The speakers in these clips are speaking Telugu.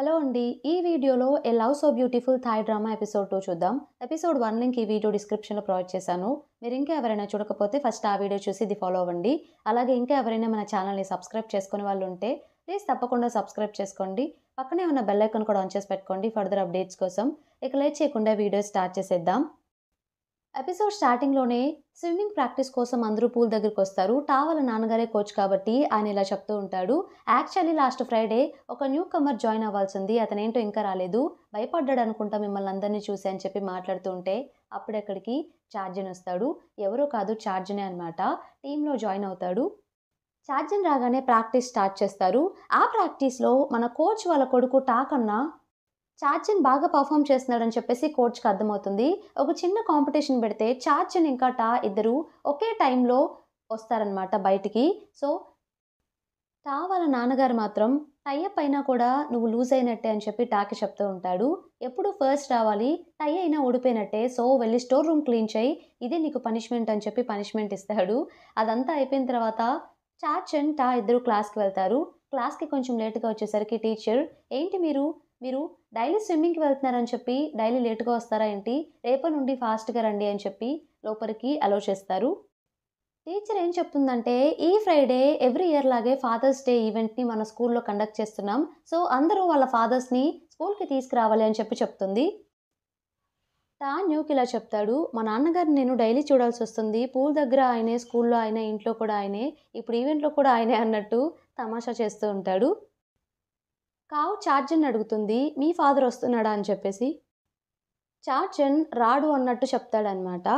హలో అండి ఈ వీడియోలో a love so beautiful Thai drama episode two చూద్దాం ఎపిసోడ్ వన్ లింక్ ఈ వీడియో డిస్క్రిప్షన్లో ప్రొవైడ్ చేశాను మీరు ఇంకా ఎవరైనా చూడకపోతే ఫస్ట్ ఆ వీడియో చూసి ఇది ఫాలో అవ్వండి అలాగే ఇంకా ఎవరైనా మన ఛానల్ని సబ్స్క్రైబ్ చేసుకునే వాళ్ళు ఉంటే ప్లీజ్ తప్పకుండా సబ్స్క్రైబ్ చేసుకోండి పక్కనే ఉన్న బెల్ ఐకాన్ కూడా ఆన్ చేసి పెట్టుకోండి ఫర్దర్ అప్డేట్స్ కోసం ఇక లేట్ చేయకుండా వీడియో స్టార్ట్ చేసేద్దాం ఎపిసోడ్ స్టార్టింగ్లోనే స్విమ్మింగ్ ప్రాక్టీస్ కోసం అందరూ పూల్ దగ్గరికి వస్తారు టావల వాళ్ళ నాన్నగారే కోచ్ కాబట్టి ఆయన ఇలా చెప్తూ ఉంటాడు యాక్చువల్లీ లాస్ట్ ఫ్రైడే ఒక న్యూ కమర్ జాయిన్ అవ్వాల్సింది అతనేంటో ఇంకా రాలేదు భయపడ్డాడు అనుకుంటా మిమ్మల్ని అందరినీ చూసి అని చెప్పి మాట్లాడుతూ ఉంటే అప్పుడెక్కడికి చార్జన్ వస్తాడు ఎవరో కాదు చార్జనే అనమాట టీంలో జాయిన్ అవుతాడు చార్జన్ రాగానే ప్రాక్టీస్ స్టార్ట్ చేస్తారు ఆ ప్రాక్టీస్లో మన కోచ్ వాళ్ళ కొడుకు టాకన్నా చార్జన్ బాగా పర్ఫామ్ చేస్తున్నాడని చెప్పేసి కోచ్కి అర్థమవుతుంది ఒక చిన్న కాంపిటీషన్ పెడితే చార్చన్ ఇంకా టా ఇద్దరు ఒకే టైంలో వస్తారనమాట బయటికి సో టా వాళ్ళ నాన్నగారు మాత్రం టైఅప్ అయినా కూడా నువ్వు లూజ్ అయినట్టే అని చెప్పి టాకి చెప్తూ ఉంటాడు ఎప్పుడు ఫస్ట్ రావాలి టై అయినా ఓడిపోయినట్టే సో వెళ్ళి స్టోర్ రూమ్ క్లీన్ చేయి ఇదే నీకు పనిష్మెంట్ అని చెప్పి పనిష్మెంట్ ఇస్తాడు అదంతా అయిపోయిన తర్వాత చార్చ్ టా ఇద్దరు క్లాస్కి వెళ్తారు క్లాస్కి కొంచెం లేట్గా వచ్చేసరికి టీచర్ ఏంటి మీరు మీరు డైలీ స్విమ్మింగ్కి వెళ్తున్నారని చెప్పి డైలీ లేట్గా వస్తారా ఏంటి రేపటి నుండి ఫాస్ట్గా రండి అని చెప్పి లోపలికి అలో చేస్తారు టీచర్ ఏం చెప్తుందంటే ఈ ఫ్రైడే ఎవ్రీ ఇయర్ లాగే ఫాదర్స్ డే ఈవెంట్ని మన స్కూల్లో కండక్ట్ చేస్తున్నాం సో అందరూ వాళ్ళ ఫాదర్స్ని స్కూల్కి తీసుకురావాలి అని చెప్పి చెప్తుంది టాన్యూకి ఇలా చెప్తాడు మా నాన్నగారిని నేను డైలీ చూడాల్సి వస్తుంది పూల్ దగ్గర ఆయనే స్కూల్లో ఆయనే ఇంట్లో కూడా ఆయనే ఇప్పుడు ఈవెంట్లో కూడా ఆయనే అన్నట్టు తమాషా చేస్తూ ఉంటాడు కావు చార్జన్ అడుగుతుంది మీ ఫాదర్ వస్తున్నాడా అని చెప్పేసి చార్జన్ రాడు అన్నట్టు చెప్తాడనమాట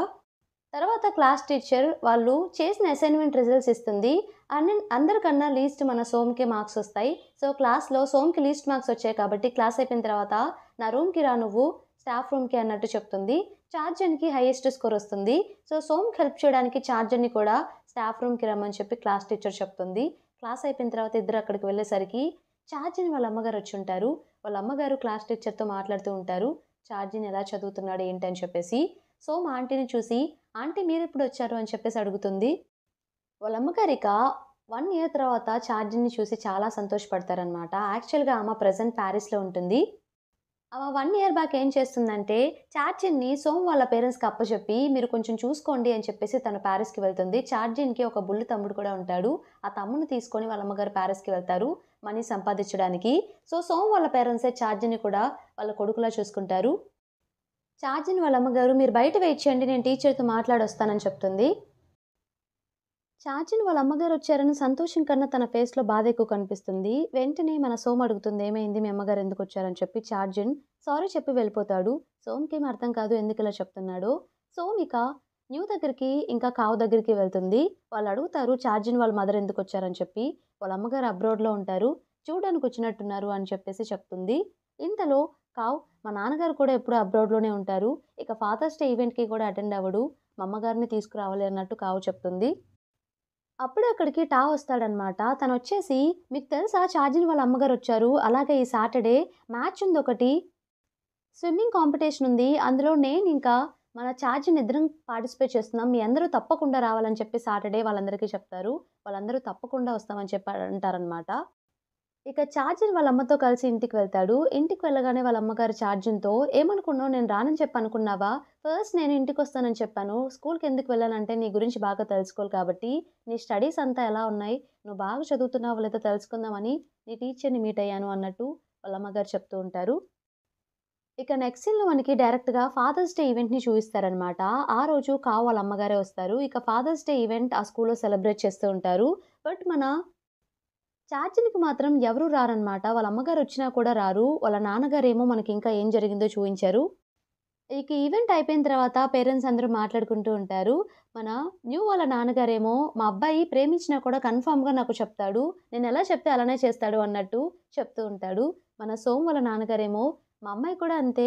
తర్వాత క్లాస్ టీచర్ వాళ్ళు చేసిన అసైన్మెంట్ రిజల్ట్స్ ఇస్తుంది అన్ని అందరికన్నా లీస్ట్ మన సోమ్కి మార్క్స్ వస్తాయి సో క్లాస్లో సోమ్కి లీస్ట్ మార్క్స్ వచ్చాయి కాబట్టి క్లాస్ అయిపోయిన తర్వాత నా రూమ్కి రా నువ్వు స్టాఫ్ రూమ్కి అన్నట్టు చెప్తుంది చార్జన్కి హైయెస్ట్ స్కోర్ వస్తుంది సో సోమ్కి హెల్ప్ చేయడానికి చార్జర్ని కూడా స్టాఫ్ రూమ్కి రమ్మని చెప్పి క్లాస్ టీచర్ చెప్తుంది క్లాస్ అయిపోయిన తర్వాత ఇద్దరు అక్కడికి వెళ్ళేసరికి ఛార్జీని వాళ్ళ అమ్మగారు వచ్చి ఉంటారు వాళ్ళ అమ్మగారు క్లాస్ టీచర్తో మాట్లాడుతూ ఉంటారు ఛార్జీని ఎలా చదువుతున్నాడు ఏంటని చెప్పేసి సో మా ఆంటీని చూసి ఆంటీ మీరు ఎప్పుడు వచ్చారు అని చెప్పేసి అడుగుతుంది వాళ్ళ అమ్మగారు ఇక వన్ ఇయర్ తర్వాత ఛార్జీని చూసి చాలా సంతోషపడతారనమాట యాక్చువల్గా ఆమె ప్రజెంట్ ప్యారిస్లో ఉంటుంది ఆమె వన్ ఇయర్ బ్యాక్ ఏం చేస్తుందంటే ఛార్జీని సోమ్ వాళ్ళ పేరెంట్స్కి అప్పచెప్పి మీరు కొంచెం చూసుకోండి అని చెప్పేసి తను ప్యారిస్కి వెళ్తుంది ఛార్జీన్కి ఒక బుల్లి తమ్ముడు కూడా ఉంటాడు ఆ తమ్ముడిని తీసుకొని వాళ్ళ అమ్మగారు ప్యారిస్కి వెళ్తారు మనీ సంపాదించడానికి సో సోమ్ వాళ్ళ పేరెంట్సే ఛార్జిని కూడా వాళ్ళ కొడుకులా చూసుకుంటారు ఛార్జిని వాళ్ళ అమ్మగారు మీరు బయట వెయిట్ చేయండి నేను టీచర్తో మాట్లాడొస్తానని చెప్తుంది చాచిని వాళ్ళ అమ్మగారు వచ్చారని సంతోషం కన్నా తన ఫేస్లో బాధ ఎక్కువ కనిపిస్తుంది వెంటనే మన సోమ్ అడుగుతుంది ఏమైంది మీ అమ్మగారు ఎందుకు వచ్చారని చెప్పి చార్జన్ సారీ చెప్పి వెళ్ళిపోతాడు సోమ్కి ఏం అర్థం కాదు ఎందుకు ఇలా చెప్తున్నాడు సోమిక న్యూ దగ్గరికి ఇంకా కావు దగ్గరికి వెళ్తుంది వాళ్ళు అడుగుతారు ఛార్జిన్ వాళ్ళ మదర్ ఎందుకు వచ్చారని చెప్పి వాళ్ళ అమ్మగారు అబ్రాడ్లో ఉంటారు చూడడానికి వచ్చినట్టున్నారు అని చెప్పేసి చెప్తుంది ఇంతలో కావు మా నాన్నగారు కూడా ఎప్పుడు అబ్రాడ్లోనే ఉంటారు ఇక ఫాదర్స్ డే ఈవెంట్కి కూడా అటెండ్ అవ్వడు మా అమ్మగారిని తీసుకురావాలి అన్నట్టు కావు చెప్తుంది అప్పుడే అక్కడికి టా వస్తాడనమాట తను వచ్చేసి మీకు తెలుసా ఛార్జిన్ వాళ్ళ అమ్మగారు వచ్చారు అలాగే ఈ సాటర్డే మ్యాచ్ ఉంది ఒకటి స్విమ్మింగ్ కాంపిటీషన్ ఉంది అందులో నేను ఇంకా మన ఛార్జ్ నిద్రం పార్టిసిపేట్ చేస్తున్నాం మీ అందరూ తప్పకుండా రావాలని చెప్పి సాటర్డే వాళ్ళందరికీ చెప్తారు వాళ్ళందరూ తప్పకుండా వస్తామని చెప్పి అంటారనమాట ఇక ఛార్జర్ వాళ్ళ అమ్మతో కలిసి ఇంటికి వెళ్తాడు ఇంటికి వెళ్ళగానే వాళ్ళ అమ్మగారు ఛార్జింగ్తో ఏమనుకున్నావు నేను రానని చెప్పి అనుకున్నావా ఫస్ట్ నేను ఇంటికి వస్తానని చెప్పాను స్కూల్కి ఎందుకు వెళ్ళాలంటే నీ గురించి బాగా తెలుసుకోవాలి కాబట్టి నీ స్టడీస్ అంతా ఎలా ఉన్నాయి నువ్వు బాగా చదువుతున్నావు లేదో తెలుసుకుందామని నీ టీచర్ని మీట్ అయ్యాను అన్నట్టు వాళ్ళ అమ్మగారు చెప్తూ ఉంటారు ఇక నెక్స్ట్ లో మనకి డైరెక్ట్గా ఫాదర్స్ డే ఈవెంట్ని చూపిస్తారనమాట ఆ రోజు కావాలి అమ్మగారే వస్తారు ఇక ఫాదర్స్ డే ఈవెంట్ ఆ స్కూల్లో సెలబ్రేట్ చేస్తూ ఉంటారు బట్ మన చార్జన్కి మాత్రం ఎవరు రారనమాట వాళ్ళ అమ్మగారు వచ్చినా కూడా రారు వాళ్ళ నాన్నగారు ఏమో మనకి ఇంకా ఏం జరిగిందో చూపించారు ఇక ఈవెంట్ అయిపోయిన తర్వాత పేరెంట్స్ అందరూ మాట్లాడుకుంటూ ఉంటారు మన న్యూ వాళ్ళ నాన్నగారేమో మా అబ్బాయి ప్రేమించినా కూడా కన్ఫామ్గా నాకు చెప్తాడు నేను ఎలా చెప్తే అలానే చేస్తాడు అన్నట్టు చెప్తూ ఉంటాడు మన సోమ్ వాళ్ళ నాన్నగారేమో మా అమ్మాయి కూడా అంతే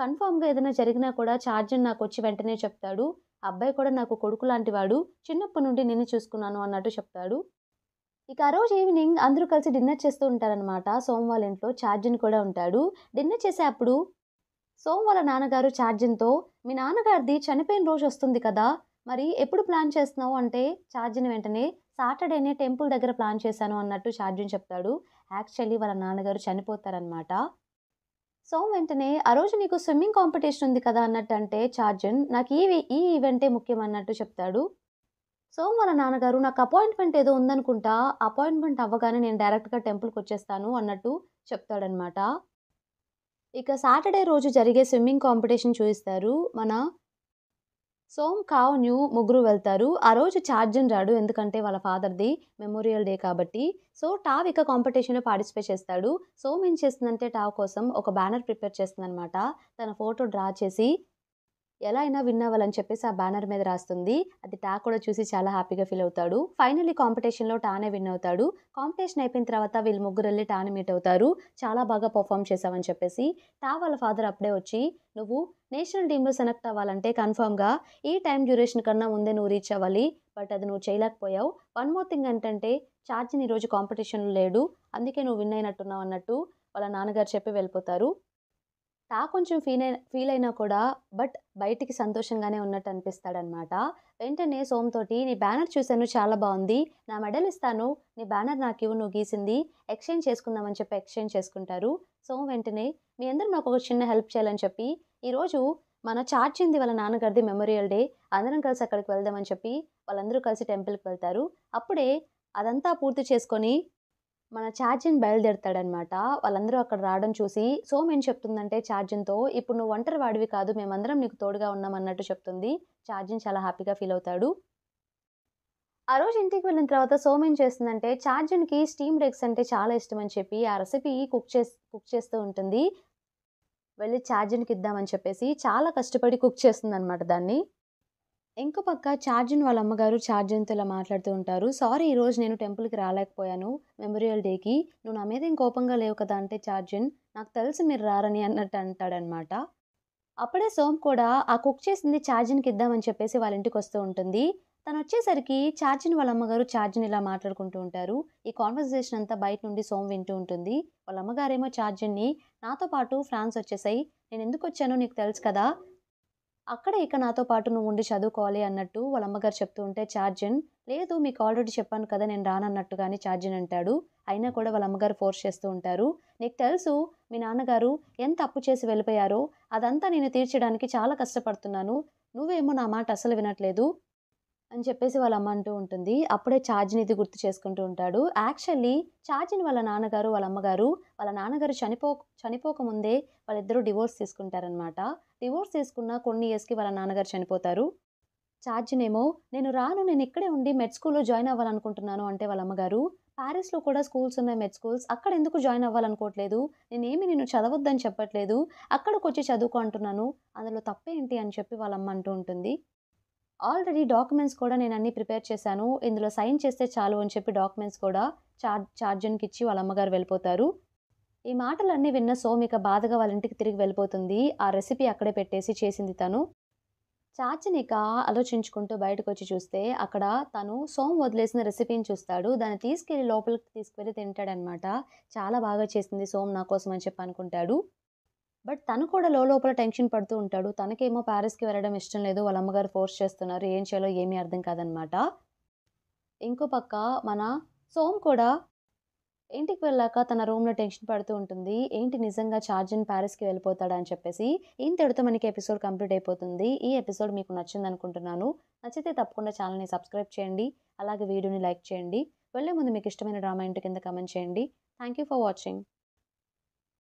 కన్ఫామ్గా ఏదైనా జరిగినా కూడా ఛార్జర్ నాకు వచ్చి వెంటనే చెప్తాడు అబ్బాయి కూడా నాకు కొడుకు లాంటివాడు చిన్నప్పటి నుండి నేను చూసుకున్నాను అన్నట్టు చెప్తాడు ఇక ఆ రోజు ఈవినింగ్ అందరూ కలిసి డిన్నర్ చేస్తూ ఉంటారనమాట సోమ్ వాళ్ళ ఇంట్లో ఛార్జిన్ కూడా ఉంటాడు డిన్నర్ చేసే సోమ్ వాళ్ళ నాన్నగారు ఛార్జిన్తో మీ నాన్నగారిది చనిపోయిన రోజు వస్తుంది కదా మరి ఎప్పుడు ప్లాన్ చేస్తున్నావు అంటే ఛార్జిన్ వెంటనే సాటర్డేనే టెంపుల్ దగ్గర ప్లాన్ చేశాను అన్నట్టు ఛార్జింగ్ చెప్తాడు యాక్చువల్లీ వాళ్ళ నాన్నగారు చనిపోతారనమాట సో వెంటనే ఆ రోజు నీకు స్విమ్మింగ్ కాంపిటీషన్ ఉంది కదా అన్నట్టు అంటే చార్జన్ నాకు ఈ ఈ ఈవెంటే ముఖ్యం అన్నట్టు చెప్తాడు సో మన నాన్నగారు నాకు అపాయింట్మెంట్ ఏదో ఉందనుకుంటా అపాయింట్మెంట్ అవ్వగానే నేను డైరెక్ట్గా టెంపుల్కి వచ్చేస్తాను అన్నట్టు చెప్తాడనమాట ఇక సాటర్డే రోజు జరిగే స్విమ్మింగ్ కాంపిటీషన్ చూపిస్తారు మన సోమ్ కావ్ న్యూ ముగ్గురు వెళ్తారు ఆ రోజు ఛార్జన్ రాడు ఎందుకంటే వాళ్ళ ఫాదర్ది మెమోరియల్ డే కాబట్టి సో టావ్ ఇక కాంపిటీషన్లో పార్టిసిపేట్ చేస్తాడు సోమ్ ఏం చేస్తుందంటే టావ్ కోసం ఒక బ్యానర్ ప్రిపేర్ చేస్తుందనమాట తన ఫోటో డ్రా చేసి ఎలా అయినా విన్ అవ్వాలని చెప్పేసి ఆ బ్యానర్ మీద రాస్తుంది అది టా కూడా చూసి చాలా హ్యాపీగా ఫీల్ అవుతాడు ఫైనల్లీ కాంపిటీషన్లో టానే విన్ అవుతాడు కాంపిటీషన్ అయిపోయిన తర్వాత వీళ్ళు ముగ్గురు వెళ్ళి టాని మీట్ అవుతారు చాలా బాగా పర్ఫామ్ చేసావని చెప్పేసి టా వాళ్ళ ఫాదర్ అప్పుడే వచ్చి నువ్వు నేషనల్ టీంలో సెలెక్ట్ అవ్వాలంటే కన్ఫామ్గా ఈ టైం డ్యూరేషన్ కన్నా ముందే నువ్వు రీచ్ అవ్వాలి బట్ అది నువ్వు చేయలేకపోయావు వన్ మోర్ థింగ్ ఏంటంటే ఈ ఈరోజు కాంపిటీషన్ లేడు అందుకే నువ్వు విన్ అయినట్టున్నావు అన్నట్టు వాళ్ళ నాన్నగారు చెప్పి వెళ్ళిపోతారు తా కొంచెం ఫీల్ అయిన ఫీల్ అయినా కూడా బట్ బయటికి సంతోషంగానే ఉన్నట్టు అనిపిస్తాడనమాట వెంటనే సోమ్తోటి నీ బ్యానర్ చూశాను చాలా బాగుంది నా మెడల్ ఇస్తాను నీ బ్యానర్ నాకు ఇవ్వు నువ్వు గీసింది ఎక్స్చేంజ్ చేసుకుందామని చెప్పి ఎక్స్చేంజ్ చేసుకుంటారు సోమ్ వెంటనే మీ అందరూ నాకు ఒక చిన్న హెల్ప్ చేయాలని చెప్పి ఈరోజు మన చార్చింది వాళ్ళ నాన్నగారిది మెమోరియల్ డే అందరం కలిసి అక్కడికి వెళ్దామని చెప్పి వాళ్ళందరూ కలిసి టెంపుల్కి వెళ్తారు అప్పుడే అదంతా పూర్తి చేసుకొని మన చార్జిన్ బయలుదేరతాడనమాట వాళ్ళందరూ అక్కడ రావడం చూసి సోమ్ ఏం చెప్తుందంటే చార్జిన్తో ఇప్పుడు నువ్వు ఒంటరి వాడివి కాదు మేమందరం నీకు తోడుగా ఉన్నాం అన్నట్టు చెప్తుంది చార్జిన్ చాలా హ్యాపీగా ఫీల్ అవుతాడు ఆ రోజు ఇంటికి వెళ్ళిన తర్వాత సోమ్ ఏం చేస్తుందంటే చార్జిన్కి స్టీమ్ ఎగ్స్ అంటే చాలా ఇష్టం అని చెప్పి ఆ రెసిపీ కుక్ చేసి కుక్ చేస్తూ ఉంటుంది వెళ్ళి చార్జిన్కి ఇద్దామని చెప్పేసి చాలా కష్టపడి కుక్ చేస్తుంది అనమాట దాన్ని ఇంకో పక్క చార్జన్ వాళ్ళ అమ్మగారు చార్జన్తో మాట్లాడుతూ ఉంటారు సారీ ఈరోజు నేను టెంపుల్కి రాలేకపోయాను మెమోరియల్ డేకి నువ్వు నా మీద ఏం కోపంగా లేవు కదా అంటే చార్జన్ నాకు తెలిసి మీరు రారని అన్నట్టు అంటాడనమాట అప్పుడే సోమ్ కూడా ఆ కుక్ చేసింది చార్జిన్కి ఇద్దామని చెప్పేసి వాళ్ళ ఇంటికి వస్తూ ఉంటుంది తను వచ్చేసరికి చార్జిన్ వాళ్ళ అమ్మగారు చార్జిన్ ఇలా మాట్లాడుకుంటూ ఉంటారు ఈ కాన్వర్సేషన్ అంతా బయట నుండి సోమ్ వింటూ ఉంటుంది వాళ్ళ అమ్మగారేమో చార్జిన్ని నాతో పాటు ఫ్రాన్స్ వచ్చేసాయి నేను ఎందుకు వచ్చానో నీకు తెలుసు కదా అక్కడ ఇక నాతో పాటు నువ్వు ఉండి చదువుకోవాలి అన్నట్టు వాళ్ళ అమ్మగారు చెప్తూ ఉంటే చార్జన్ లేదు మీకు ఆల్రెడీ చెప్పాను కదా నేను కానీ చార్జన్ అంటాడు అయినా కూడా వాళ్ళ అమ్మగారు ఫోర్స్ చేస్తూ ఉంటారు నీకు తెలుసు మీ నాన్నగారు ఎంత అప్పు చేసి వెళ్ళిపోయారో అదంతా నేను తీర్చడానికి చాలా కష్టపడుతున్నాను నువ్వేమో నా మాట అసలు వినట్లేదు అని చెప్పేసి వాళ్ళ అమ్మ అంటూ ఉంటుంది అప్పుడే చార్జిని ఇది గుర్తు చేసుకుంటూ ఉంటాడు యాక్చువల్లీ చార్జిని వాళ్ళ నాన్నగారు వాళ్ళ అమ్మగారు వాళ్ళ నాన్నగారు చనిపో చనిపోకముందే వాళ్ళిద్దరూ డివోర్స్ తీసుకుంటారనమాట డివోర్స్ తీసుకున్న కొన్ని ఇయర్స్కి వాళ్ళ నాన్నగారు చనిపోతారు చార్జినేమో నేను రాను నేను ఇక్కడే ఉండి మెడ్ స్కూల్లో జాయిన్ అవ్వాలనుకుంటున్నాను అంటే వాళ్ళ అమ్మగారు ప్యారిస్లో కూడా స్కూల్స్ ఉన్నాయి మెడ్ స్కూల్స్ అక్కడ ఎందుకు జాయిన్ అవ్వాలనుకోవట్లేదు నేనేమి నేను చదవద్దని చెప్పట్లేదు అక్కడికి వచ్చి చదువుకో అంటున్నాను అందులో తప్పేంటి అని చెప్పి వాళ్ళ అమ్మ అంటూ ఉంటుంది ఆల్రెడీ డాక్యుమెంట్స్ కూడా నేను అన్నీ ప్రిపేర్ చేశాను ఇందులో సైన్ చేస్తే చాలు అని చెప్పి డాక్యుమెంట్స్ కూడా చార్జ్ చార్జన్కి ఇచ్చి వాళ్ళ అమ్మగారు వెళ్ళిపోతారు ఈ మాటలన్నీ విన్న సోమిక బాధగా వాళ్ళ ఇంటికి తిరిగి వెళ్ళిపోతుంది ఆ రెసిపీ అక్కడే పెట్టేసి చేసింది తను చాచనిక ఆలోచించుకుంటూ బయటకు వచ్చి చూస్తే అక్కడ తను సోమ్ వదిలేసిన రెసిపీని చూస్తాడు దాన్ని తీసుకెళ్ళి లోపలికి తీసుకెళ్ళి తింటాడనమాట చాలా బాగా చేసింది సోమ్ నా కోసం అని చెప్పి అనుకుంటాడు బట్ తను కూడా లోపల టెన్షన్ పడుతూ ఉంటాడు తనకేమో ప్యారిస్కి వెళ్ళడం ఇష్టం లేదు వాళ్ళ అమ్మగారు ఫోర్స్ చేస్తున్నారు ఏం చేయాలో ఏమీ అర్థం కాదనమాట ఇంకో పక్క మన సోమ్ కూడా ఇంటికి వెళ్ళాక తన రూమ్లో టెన్షన్ పడుతూ ఉంటుంది ఏంటి నిజంగా చార్జన్ ప్యారిస్కి వెళ్ళిపోతాడా అని చెప్పేసి ఇంతటితో మనకి ఎపిసోడ్ కంప్లీట్ అయిపోతుంది ఈ ఎపిసోడ్ మీకు నచ్చింది అనుకుంటున్నాను నచ్చితే తప్పకుండా ఛానల్ని సబ్స్క్రైబ్ చేయండి అలాగే వీడియోని లైక్ చేయండి వెళ్ళే ముందు మీకు ఇష్టమైన డ్రామా ఇంటి కింద కమెంట్ చేయండి థ్యాంక్ యూ ఫర్ వాచింగ్